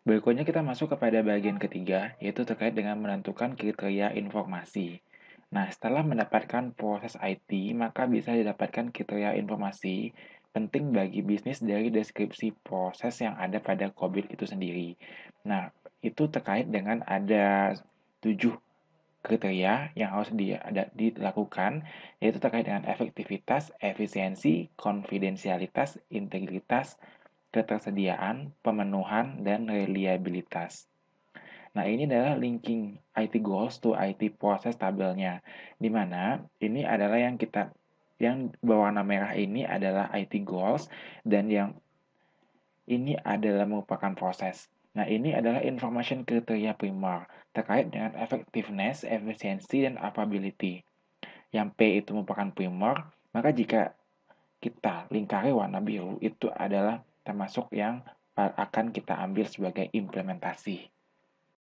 Berikutnya kita masuk kepada bagian ketiga, yaitu terkait dengan menentukan kriteria informasi. Nah, setelah mendapatkan proses IT, maka bisa didapatkan kriteria informasi penting bagi bisnis dari deskripsi proses yang ada pada COVID itu sendiri. Nah, itu terkait dengan ada tujuh kriteria yang harus di, ada, dilakukan, yaitu terkait dengan efektivitas, efisiensi, konfidensialitas, integritas, ketersediaan, pemenuhan, dan reliabilitas. Nah, ini adalah linking IT goals to IT process tabelnya, di mana ini adalah yang kita yang berwarna merah ini adalah IT goals dan yang ini adalah merupakan proses. Nah, ini adalah information kriteria primer terkait dengan effectiveness, efficiency, dan availability. Yang P itu merupakan primer, maka jika kita lingkari warna biru itu adalah termasuk yang akan kita ambil sebagai implementasi.